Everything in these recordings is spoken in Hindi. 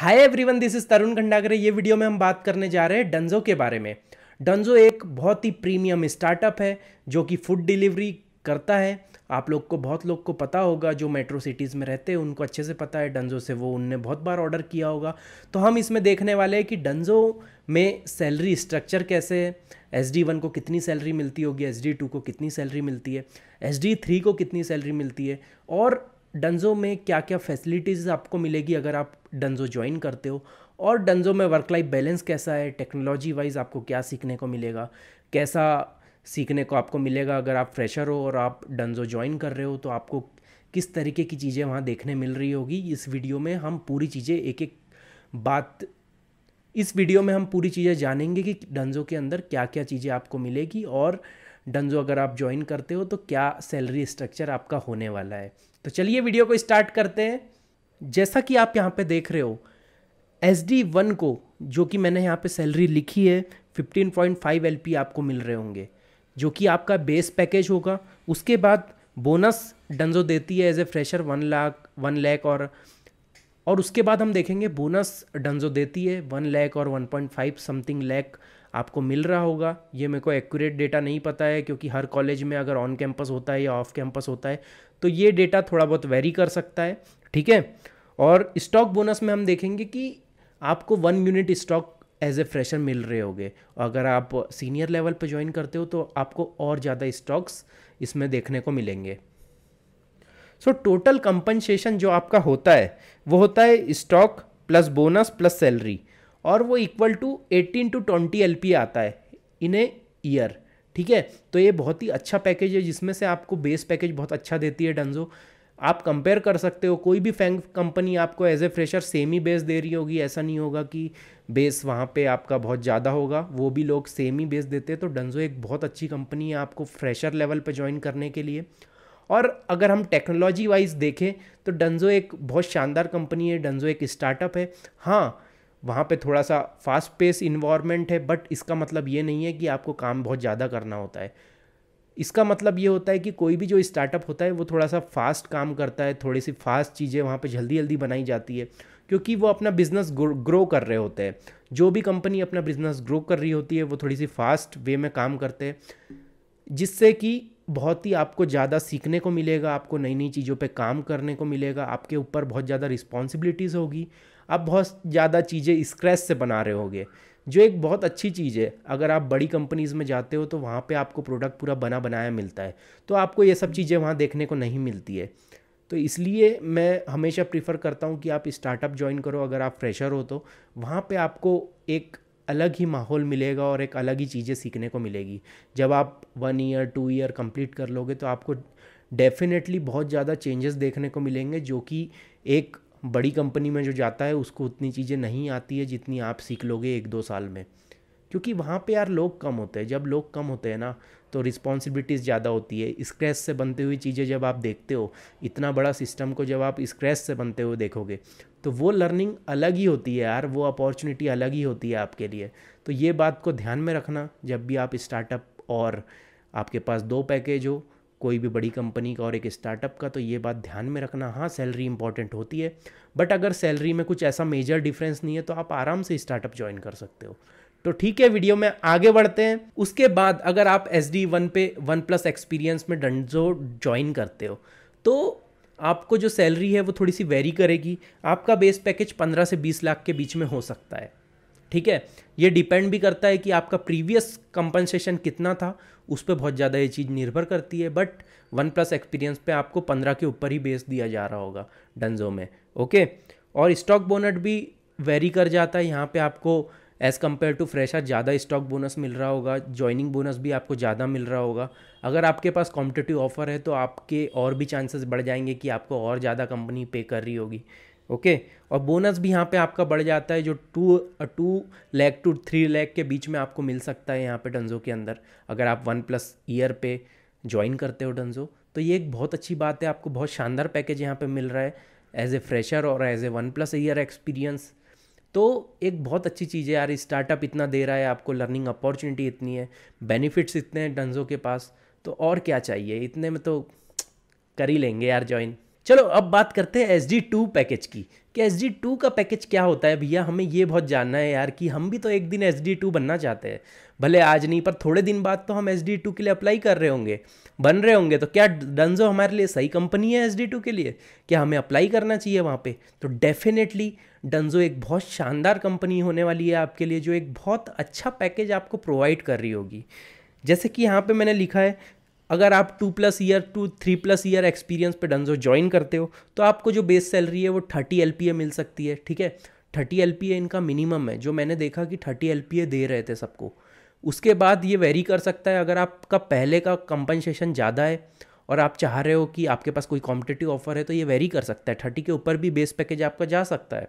Hi everyone this is Tarun Khandagare ये वीडियो में हम बात करने जा रहे हैं डंजो के बारे में डंजो एक बहुत ही प्रीमियम स्टार्टअप है जो कि फूड डिलीवरी करता है आप लोग को बहुत लोग को पता होगा जो मेट्रो सिटीज़ में रहते हैं उनको अच्छे से पता है डंजो से वो उनने बहुत बार ऑर्डर किया होगा तो हम इसमें देखने वाले हैं कि डंजो में सैलरी स्ट्रक्चर कैसे है एस डी वन को कितनी सैलरी मिलती होगी एस डी टू को कितनी सैलरी मिलती है एस डी थ्री को कितनी सैलरी मिलती है और डंजो में क्या क्या फैसिलिटीज़ आपको मिलेगी अगर आप डंजो ज्वाइन करते हो और डंजो में वर्क लाइफ बैलेंस कैसा है टेक्नोलॉजी वाइज आपको क्या सीखने को मिलेगा कैसा सीखने को आपको मिलेगा अगर आप फ्रेशर हो और आप डंजो ज्वाइन कर रहे हो तो आपको किस तरीके की चीज़ें वहाँ देखने मिल रही होगी इस वीडियो में हम पूरी चीज़ें एक एक बात इस वीडियो में हम पूरी चीज़ें जानेंगे कि डंजो के अंदर क्या क्या चीज़ें आपको मिलेगी और डंजो अगर आप ज्वाइन करते हो तो क्या सैलरी स्ट्रक्चर आपका होने वाला है तो चलिए वीडियो को स्टार्ट करते हैं जैसा कि आप यहाँ पे देख रहे हो एस डी वन को जो कि मैंने यहाँ पे सैलरी लिखी है 15.5 पी आपको मिल रहे होंगे जो कि आपका बेस पैकेज होगा उसके बाद बोनस डंजो देती है as a fresher one lakh one lakh और और उसके बाद हम देखेंगे बोनस डंजो देती है वन लैख और one point five something lakh आपको मिल रहा होगा ये मेरे को एक्यूरेट डेटा नहीं पता है क्योंकि हर कॉलेज में अगर ऑन कैंपस होता है या ऑफ कैंपस होता है तो ये डेटा थोड़ा बहुत वेरी कर सकता है ठीक है और स्टॉक बोनस में हम देखेंगे कि आपको one unit stock as a fresher मिल रहे होंगे अगर आप सीनियर लेवल पर ज्वाइन करते हो तो आपको और ज़्यादा स्टॉक्स इसमें देखने को मिलेंगे सो टोटल कंपनसेशन जो आपका होता है वो होता है stock plus bonus plus salary और वो equal to eighteen to twenty L आता है इन ए ईयर ठीक है तो ये बहुत ही अच्छा पैकेज है जिसमें से आपको बेस पैकेज बहुत अच्छा देती है डनजो आप कंपेयर कर सकते हो कोई भी फैंक कंपनी आपको एज ए फ्रेशर सेम ही बेस दे रही होगी ऐसा नहीं होगा कि बेस वहाँ पे आपका बहुत ज़्यादा होगा वो भी लोग सेम ही बेस देते हैं तो डनजो एक बहुत अच्छी कंपनी है आपको फ्रेशर लेवल पे ज्वाइन करने के लिए और अगर हम टेक्नोलॉजी वाइज देखें तो डनजो एक बहुत शानदार कंपनी है डनजो एक स्टार्टअप है हाँ वहाँ पे थोड़ा सा फास्ट पेस इन्वायरमेंट है बट इसका मतलब ये नहीं है कि आपको काम बहुत ज़्यादा करना होता है इसका मतलब ये होता है कि कोई भी जो स्टार्टअप होता है वो थोड़ा सा फास्ट काम करता है थोड़ी सी फास्ट चीज़ें वहाँ पे जल्दी जल्दी बनाई जाती है क्योंकि वो अपना बिज़नेस ग्रो कर रहे होते हैं जो भी कंपनी अपना बिज़नेस ग्रो कर रही होती है वो थोड़ी सी फास्ट वे में काम करते हैं जिससे कि बहुत ही आपको ज़्यादा सीखने को मिलेगा आपको नई नई चीज़ों पे काम करने को मिलेगा आपके ऊपर बहुत ज़्यादा रिस्पॉन्सिबिलिटीज़ होगी आप बहुत ज़्यादा चीज़ें स्क्रैच से बना रहे होगे जो एक बहुत अच्छी चीज़ है अगर आप बड़ी कंपनीज़ में जाते हो तो वहाँ पे आपको प्रोडक्ट पूरा बना बनाया मिलता है तो आपको ये सब चीज़ें वहाँ देखने को नहीं मिलती है तो इसलिए मैं हमेशा प्रीफर करता हूँ कि आप स्टार्टअप ज्वाइन करो अगर आप फ्रेशर हो तो वहाँ पे आपको एक अलग ही माहौल मिलेगा और एक अलग ही चीज़ें सीखने को मिलेगी जब आप one year two year complete कर लोगे तो आपको डेफिनेटली बहुत ज़्यादा चेंजेस देखने को मिलेंगे जो कि एक बड़ी कंपनी में जो जाता है उसको उतनी चीज़ें नहीं आती है जितनी आप सीख लोगे एक दो साल में क्योंकि वहाँ पे यार लोग कम होते हैं जब लोग कम होते हैं ना तो रिस्पॉन्सिबिलिटीज़ ज़्यादा होती है स्क्रैच से बनती हुई चीज़ें जब आप देखते हो इतना बड़ा सिस्टम को जब आप स्क्रैच से बनते हुए देखोगे तो वो लर्निंग अलग ही होती है यार वो अपॉर्चुनिटी अलग ही होती है आपके लिए तो ये बात को ध्यान में रखना जब भी आप स्टार्टअप और आपके पास दो पैकेज हो कोई भी बड़ी कंपनी का और एक स्टार्टअप का तो ये बात ध्यान में रखना हाँ सैलरी इंपॉर्टेंट होती है बट अगर सैलरी में कुछ ऐसा मेजर डिफरेंस नहीं है तो आप आराम से स्टार्टअप ज्वाइन कर सकते हो तो ठीक है वीडियो में आगे बढ़ते हैं उसके बाद अगर आप एस डी वन पे वन प्लस एक्सपीरियंस में डंडो ज्वाइन करते हो तो आपको जो सैलरी है वो थोड़ी सी वेरी करेगी आपका बेस पैकेज पंद्रह से बीस लाख के बीच में हो सकता है ठीक है ये डिपेंड भी करता है कि आपका प्रीवियस कंपनसेशन कितना था उस पर बहुत ज़्यादा ये चीज़ निर्भर करती है बट वन प्लस एक्सपीरियंस पे आपको पंद्रह के ऊपर ही बेस दिया जा रहा होगा डंजो में ओके और स्टॉक बोनट भी वेरी कर जाता है यहाँ पे आपको एज़ कम्पेयर टू फ्रेशर ज़्यादा स्टॉक बोनस मिल रहा होगा ज्वाइनिंग बोनस भी आपको ज़्यादा मिल रहा होगा अगर आपके पास कॉम्पिटेटिव ऑफर है तो आपके और भी चांसेस बढ़ जाएंगे कि आपको और ज़्यादा कंपनी पे कर रही होगी ओके okay? और बोनस भी यहाँ पे आपका बढ़ जाता है जो two two lakh to three lakh के बीच में आपको मिल सकता है यहाँ पे डंजो के अंदर अगर आप वन प्लस ईयर पे ज्वाइन करते हो डंजो तो ये एक बहुत अच्छी बात है आपको बहुत शानदार पैकेज यहाँ पे मिल रहा है एज ए फ्रेशर और as a one plus year experience तो एक बहुत अच्छी चीज़ है यार स्टार्टअप इतना दे रहा है आपको लर्निंग अपॉर्चुनिटी इतनी है बेनिफिट्स इतने हैं डंजों के पास तो और क्या चाहिए इतने में तो कर ही लेंगे यार ज्वाइन चलो अब बात करते हैं एस डी टू पैकेज की कि एस डी टू का पैकेज क्या होता है भैया हमें ये बहुत जानना है यार कि हम भी तो एक दिन एस डी टू बनना चाहते हैं भले आज नहीं पर थोड़े दिन बाद तो हम एस डी टू के लिए अप्लाई कर रहे होंगे बन रहे होंगे तो क्या डनजो हमारे लिए सही कंपनी है एस डी टू के लिए क्या हमें अप्लाई करना चाहिए वहाँ पर तो डेफिनेटली डनजो एक बहुत शानदार कंपनी होने वाली है आपके लिए जो एक बहुत अच्छा पैकेज आपको प्रोवाइड कर रही होगी जैसे कि यहाँ पे मैंने लिखा है अगर आप two plus year to three plus year experience पे डनजो ज्वाइन करते हो तो आपको जो बेस सैलरी है वो थर्टी एल मिल सकती है ठीक है थर्टी एल इनका मिनिमम है जो मैंने देखा कि थर्टी एल दे रहे थे सबको उसके बाद ये वेरी कर सकता है अगर आपका पहले का कंपनसेशन ज़्यादा है और आप चाह रहे हो कि आपके पास कोई कॉम्पिटेटिव ऑफर है तो ये वेरी कर सकता है थर्टी के ऊपर भी बेस पैकेज आपका जा सकता है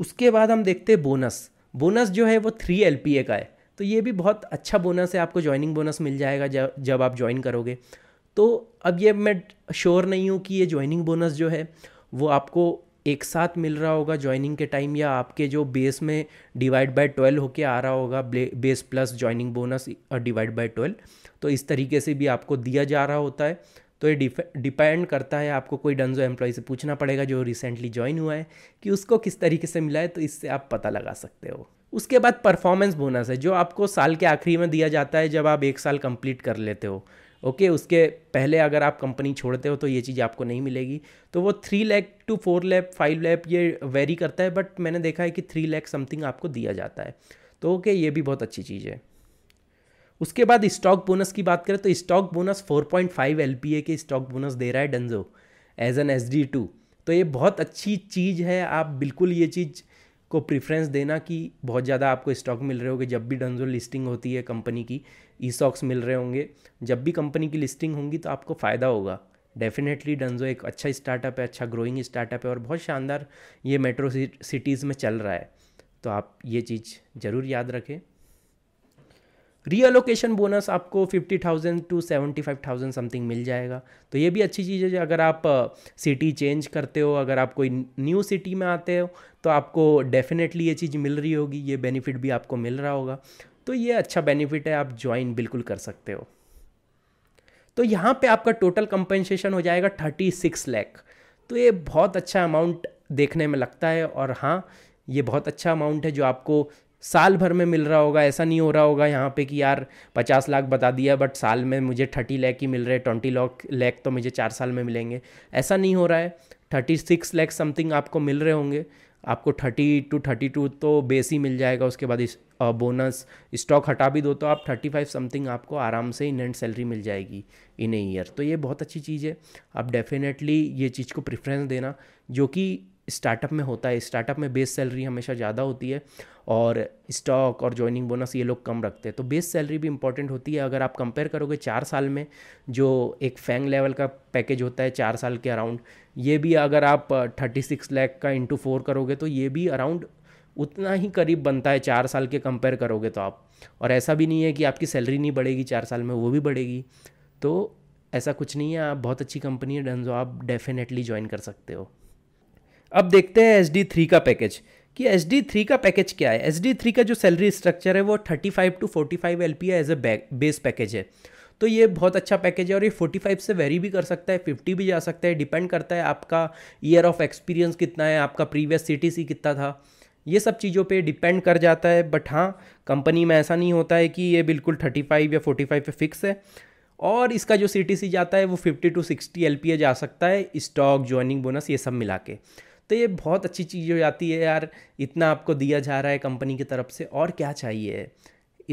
उसके बाद हम देखते हैं बोनस बोनस जो है वो थ्री एल का है तो ये भी बहुत अच्छा बोनस है आपको ज्वाइनिंग बोनस मिल जाएगा जब जब आप ज्वाइन करोगे तो अब ये मैं श्योर नहीं हूँ कि ये ज्वाइनिंग बोनस जो है वो आपको एक साथ मिल रहा होगा ज्वाइनिंग के टाइम या आपके जो बेस में डिवाइड बाय ट्वेल्व होके आ रहा होगा base plus joining bonus divide by twelve तो इस तरीके से भी आपको दिया जा रहा होता है तो ये डिपेंड करता है आपको कोई डनजो एम्प्लॉय से पूछना पड़ेगा जो रिसेंटली ज्वाइन हुआ है कि उसको किस तरीके से मिला है तो इससे आप पता लगा सकते हो उसके बाद परफॉर्मेंस बोनस है जो आपको साल के आखिरी में दिया जाता है जब आप एक साल कंप्लीट कर लेते हो ओके उसके पहले अगर आप कंपनी छोड़ते हो तो ये चीज़ आपको नहीं मिलेगी तो वो three lakh to four lakh five lakh ये वेरी करता है बट मैंने देखा है कि थ्री लैख समथिंग आपको दिया जाता है तो ओके ये भी बहुत अच्छी चीज़ है उसके बाद स्टॉक बोनस की बात करें तो स्टॉक बोनस 4.5 पॉइंट के स्टॉक बोनस दे रहा है डनजो एज एन एस तो ये बहुत अच्छी चीज़ है आप बिल्कुल ये चीज़ को प्रिफ्रेंस देना कि बहुत ज़्यादा आपको स्टॉक मिल रहे होंगे जब भी डनजो लिस्टिंग होती है कंपनी की ई स्टॉक्स मिल रहे होंगे जब भी कंपनी की लिस्टिंग होंगी तो आपको फ़ायदा होगा डेफिनेटली डनजो एक अच्छा स्टार्टअप है अच्छा ग्रोइंग स्टार्टअप है और बहुत शानदार ये मेट्रो सिटीज़ में चल रहा है तो आप ये चीज़ ज़रूर याद रखें रीअलोकेशन बोनस आपको fifty thousand to seventy five thousand something मिल जाएगा तो ये भी अच्छी चीज़ है अगर आप सिटी चेंज करते हो अगर आप कोई न्यू सिटी में आते हो तो आपको डेफिनेटली ये चीज़ मिल रही होगी ये बेनिफिट भी आपको मिल रहा होगा तो ये अच्छा बेनिफिट है आप ज्वाइन बिल्कुल कर सकते हो तो यहाँ पे आपका टोटल कंपनसेशन हो जाएगा थर्टी सिक्स लैख तो ये बहुत अच्छा अमाउंट देखने में लगता है और हाँ ये बहुत अच्छा अमाउंट है जो आपको साल भर में मिल रहा होगा ऐसा नहीं हो रहा होगा यहाँ पे कि यार पचास लाख बता दिया बट साल में मुझे थर्टी लैख ही मिल रहे ट्वेंटी लाख लैख तो मुझे चार साल में मिलेंगे ऐसा नहीं हो रहा है थर्टी सिक्स लैख समथिंग आपको मिल रहे होंगे आपको थर्टी टू थर्टी टू तो बेस ही मिल जाएगा उसके बाद इस बोनस स्टॉक हटा भी दो तो आप थर्टी फाइव समथिंग आपको आराम से इन एंड सैलरी मिल जाएगी इन ए ईयर तो ये बहुत अच्छी चीज़ है आप डेफिनेटली ये चीज़ को प्रेफरेंस देना जो कि स्टार्टअप में होता है स्टार्टअप में बेस सैलरी हमेशा ज़्यादा होती है और स्टॉक और ज्वाइनिंग बोनस ये लोग कम रखते हैं तो बेस सैलरी भी इंपॉर्टेंट होती है अगर आप कंपेयर करोगे चार साल में जो एक फैंग लेवल का पैकेज होता है चार साल के अराउंड ये भी अगर आप थर्टी सिक्स लैख का इंटू फोर करोगे तो ये भी अराउंड उतना ही करीब बनता है चार साल के कंपेयर करोगे तो आप और ऐसा भी नहीं है कि आपकी सैलरी नहीं बढ़ेगी चार साल में वो भी बढ़ेगी तो ऐसा कुछ नहीं है आप बहुत अच्छी कंपनी है डनजो आप डेफिनेटली ज्वाइन कर सकते हो अब देखते हैं एस डी थ्री का पैकेज कि एस डी थ्री का पैकेज क्या है एस डी थ्री का जो सैलरी स्ट्रक्चर है वो thirty five to forty five L P as a base package है तो ये बहुत अच्छा पैकेज है और ये 45 से वेरी भी कर सकता है 50 भी जा सकता है डिपेंड करता है आपका ईयर ऑफ एक्सपीरियंस कितना है आपका प्रीवियस सी कितना था ये सब चीज़ों पे डिपेंड कर जाता है बट हाँ कंपनी में ऐसा नहीं होता है कि ये बिल्कुल 35 या 45 पे फिक्स है और इसका जो सी जाता है वो 50 टू 60 एल जा सकता है स्टॉक ज्वाइनिंग बोनस ये सब मिला के तो ये बहुत अच्छी चीज़ हो जाती है यार इतना आपको दिया जा रहा है कंपनी की तरफ से और क्या चाहिए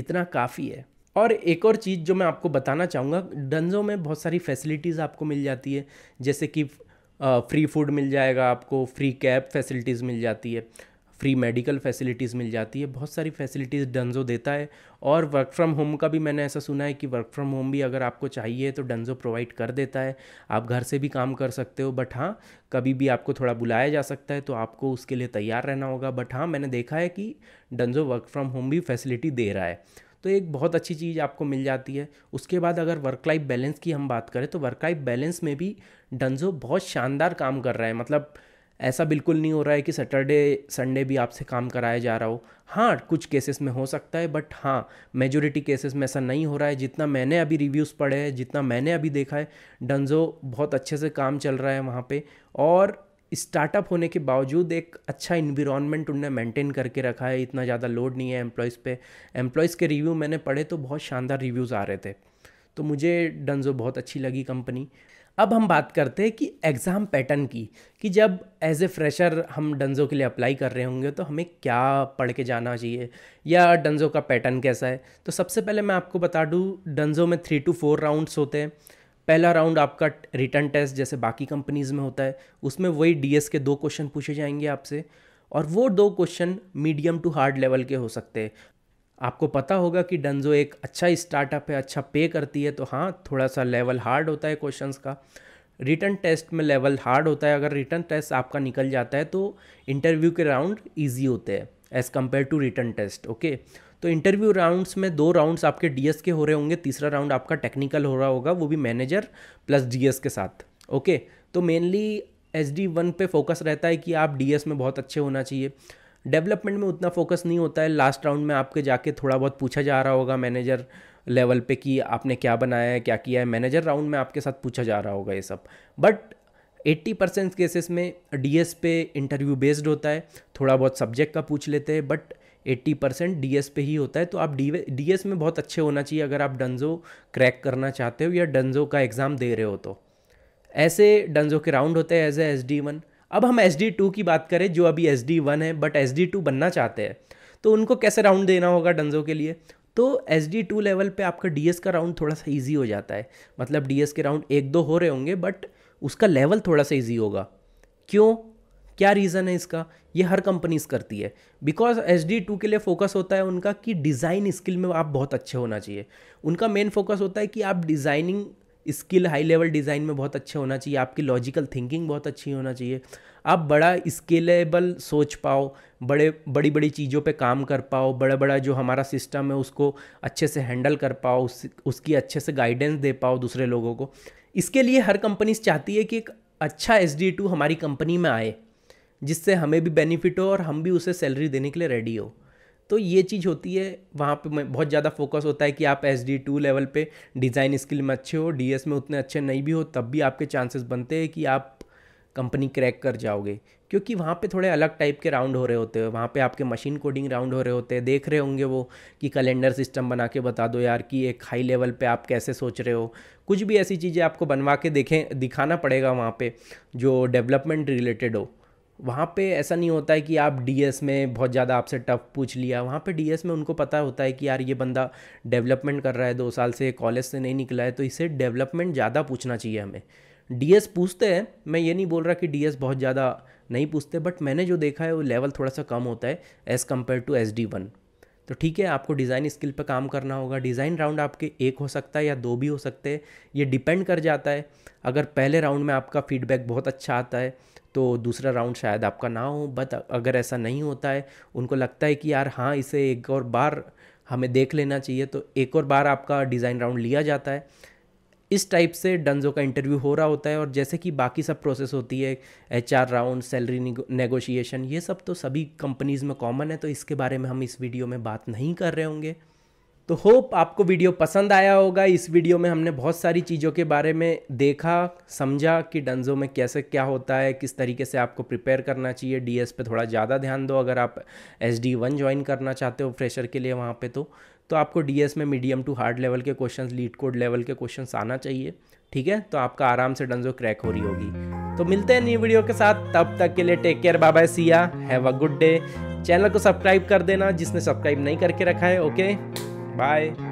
इतना काफ़ी है और एक और चीज़ जो मैं आपको बताना चाहूँगा डंजो में बहुत सारी फैसिलिटीज़ आपको मिल जाती है जैसे कि फ्री फूड मिल जाएगा आपको फ्री कैब फैसिलिटीज़ मिल जाती है फ्री मेडिकल फैसिलिटीज़ मिल जाती है बहुत सारी फैसिलिटीज़ डंजो देता है और वर्क फ्रॉम होम का भी मैंने ऐसा सुना है कि वर्क फ्रॉम होम भी अगर आपको चाहिए तो डंजो प्रोवाइड कर देता है आप घर से भी काम कर सकते हो बट हाँ कभी भी आपको थोड़ा बुलाया जा सकता है तो आपको उसके लिए तैयार रहना होगा बट हाँ मैंने देखा है कि डंजो वर्क फ्रॉम होम भी फैसिलिटी दे रहा है तो एक बहुत अच्छी चीज़ आपको मिल जाती है उसके बाद अगर वर्क लाइफ बैलेंस की हम बात करें तो वर्क लाइफ बैलेंस में भी डंजो बहुत शानदार काम कर रहा है मतलब ऐसा बिल्कुल नहीं हो रहा है कि सैटरडे संडे भी आपसे काम कराया जा रहा हो हाँ कुछ केसेस में हो सकता है बट हाँ मेजोरिटी केसेस में ऐसा नहीं हो रहा है जितना मैंने अभी रिव्यूज़ पढ़े हैं जितना मैंने अभी देखा है डंजो बहुत अच्छे से काम चल रहा है वहाँ पे और स्टार्टअप होने के बावजूद एक अच्छा इन्वायरमेंट उनने मेंटेन करके रखा है इतना ज़्यादा लोड नहीं है एम्प्लॉयज़ पे एम्प्लॉयज़ के रिव्यू मैंने पढ़े तो बहुत शानदार रिव्यूज़ आ रहे थे तो मुझे डंजो बहुत अच्छी लगी कंपनी अब हम बात करते हैं कि एग्ज़ाम पैटर्न की कि जब एज ए फ्रेशर हम डंजो के लिए अप्लाई कर रहे होंगे तो हमें क्या पढ़ के जाना चाहिए या डंजो का पैटर्न कैसा है तो सबसे पहले मैं आपको बता दूँ डंजो में थ्री टू फोर राउंड्स होते हैं पहला राउंड आपका रिटर्न टेस्ट जैसे बाकी कंपनीज़ में होता है उसमें वही डीएस के दो क्वेश्चन पूछे जाएंगे आपसे और वो दो question medium to hard level के हो सकते हैं आपको पता होगा कि डनजो एक अच्छा स्टार्टअप है अच्छा पे करती है तो हाँ थोड़ा सा लेवल हार्ड होता है क्वेश्चंस का रिटर्न टेस्ट में लेवल हार्ड होता है अगर रिटर्न टेस्ट आपका निकल जाता है तो इंटरव्यू के राउंड ईजी होते हैं as compare to written test okay तो इंटरव्यू राउंड्स में दो राउंड्स आपके डीएस के हो रहे होंगे तीसरा राउंड आपका टेक्निकल हो रहा होगा वो भी मैनेजर प्लस डीएस के साथ ओके तो मेनली एच डी वन पे फोकस रहता है कि आप डीएस में बहुत अच्छे होना चाहिए डेवलपमेंट में उतना फोकस नहीं होता है लास्ट राउंड में आपके जाके थोड़ा बहुत पूछा जा रहा होगा मैनेजर लेवल पे कि आपने क्या बनाया है क्या किया है मैनेजर राउंड में आपके साथ पूछा जा रहा होगा ये सब बट 80 परसेंट केसेस में डीएस पे इंटरव्यू बेस्ड होता है थोड़ा बहुत सब्जेक्ट का पूछ लेते हैं बट 80 परसेंट डी पे ही होता है तो आप डी डी में बहुत अच्छे होना चाहिए अगर आप डनजो क्रैक करना चाहते हो या डनजो का एग्ज़ाम दे रहे हो तो ऐसे डनजो के राउंड होते हैं as a S D one अब हम एस डी टू की बात करें जो अभी एस डी वन है बट एस डी टू बनना चाहते हैं तो उनको कैसे राउंड देना होगा डंजो के लिए तो एस डी टू लेवल पे आपका डी एस का राउंड थोड़ा सा ईजी हो जाता है मतलब डी एस के राउंड एक दो हो रहे होंगे बट उसका लेवल थोड़ा सा ईजी होगा क्यों क्या रीज़न है इसका ये हर कंपनीज करती है बिकॉज एच डी टू के लिए फोकस होता है उनका कि डिज़ाइन स्किल में आप बहुत अच्छे होना चाहिए उनका मेन फोकस होता है कि आप designing skill high level design में बहुत अच्छे होना चाहिए आपकी लॉजिकल थिंकिंग बहुत अच्छी होना चाहिए आप बड़ा स्केलेबल सोच पाओ बड़े बड़ी बड़ी चीज़ों पे काम कर पाओ बड़ा बड़ा जो हमारा सिस्टम है उसको अच्छे से हैंडल कर पाओ उस, उसकी अच्छे से गाइडेंस दे पाओ दूसरे लोगों को इसके लिए हर कंपनीज चाहती है कि एक अच्छा एस हमारी कंपनी में आए जिससे हमें भी बेनिफिट हो और हम भी उसे सैलरी देने के लिए रेडी हो तो ये चीज़ होती है वहाँ पे बहुत ज़्यादा फोकस होता है कि आप एस डी टू लेवल पे डिज़ाइन स्किल में अच्छे हो डी एस में उतने अच्छे नहीं भी हो तब भी आपके चांसेस बनते हैं कि आप कंपनी क्रैक कर जाओगे क्योंकि वहाँ पे थोड़े अलग टाइप के राउंड हो रहे होते हैं वहाँ पे आपके मशीन कोडिंग राउंड हो रहे होते हैं देख रहे होंगे वो कि कैलेंडर सिस्टम बना के बता दो यार कि एक हाई लेवल पे आप कैसे सोच रहे हो कुछ भी ऐसी चीज़ें आपको बनवा के देखें दिखाना पड़ेगा वहाँ पे जो डेवलपमेंट रिलेटेड हो वहाँ पे ऐसा नहीं होता है कि आप डीएस में बहुत ज़्यादा आपसे टफ पूछ लिया वहाँ पे डीएस में उनको पता होता है कि यार ये बंदा डेवलपमेंट कर रहा है दो साल से कॉलेज से नहीं निकला है तो इसे डेवलपमेंट ज़्यादा पूछना चाहिए हमें डीएस पूछते हैं मैं ये नहीं बोल रहा कि डीएस बहुत ज़्यादा नहीं पूछते बट मैंने जो देखा है वो लेवल थोड़ा सा कम होता है as compare to S D one तो ठीक है आपको डिज़ाइन स्किल पर काम करना होगा डिज़ाइन राउंड आपके एक हो सकता है या दो भी हो सकते हैं ये डिपेंड कर जाता है अगर पहले राउंड में आपका फीडबैक बहुत अच्छा आता है तो दूसरा राउंड शायद आपका ना हो बट अगर ऐसा नहीं होता है उनको लगता है कि यार हाँ इसे एक और बार हमें देख लेना चाहिए तो एक और बार आपका डिज़ाइन राउंड लिया जाता है इस टाइप से डंजो का इंटरव्यू हो रहा होता है और जैसे कि बाकी सब प्रोसेस होती है एच राउंड सैलरी नेगोशिएशन ये सब तो सभी कंपनीज़ में कॉमन है तो इसके बारे में हम इस वीडियो में बात नहीं कर रहे होंगे तो होप आपको वीडियो पसंद आया होगा इस वीडियो में हमने बहुत सारी चीज़ों के बारे में देखा समझा कि डंजो में कैसे क्या होता है किस तरीके से आपको प्रिपेयर करना चाहिए डी पे थोड़ा ज़्यादा ध्यान दो अगर आप एस डी वन ज्वाइन करना चाहते हो फ्रेशर के लिए वहाँ पे तो तो आपको डी में मीडियम टू हार्ड लेवल के क्वेश्चन लीड कोड लेवल के क्वेश्चन आना चाहिए ठीक है तो आपका आराम से डंजो क्रैक हो रही होगी तो मिलते हैं न्यू वीडियो के साथ तब तक के लिए take care bye bye see ya have a good day channel को सब्सक्राइब कर देना जिसने सब्सक्राइब नहीं करके रखा है ओके Bye.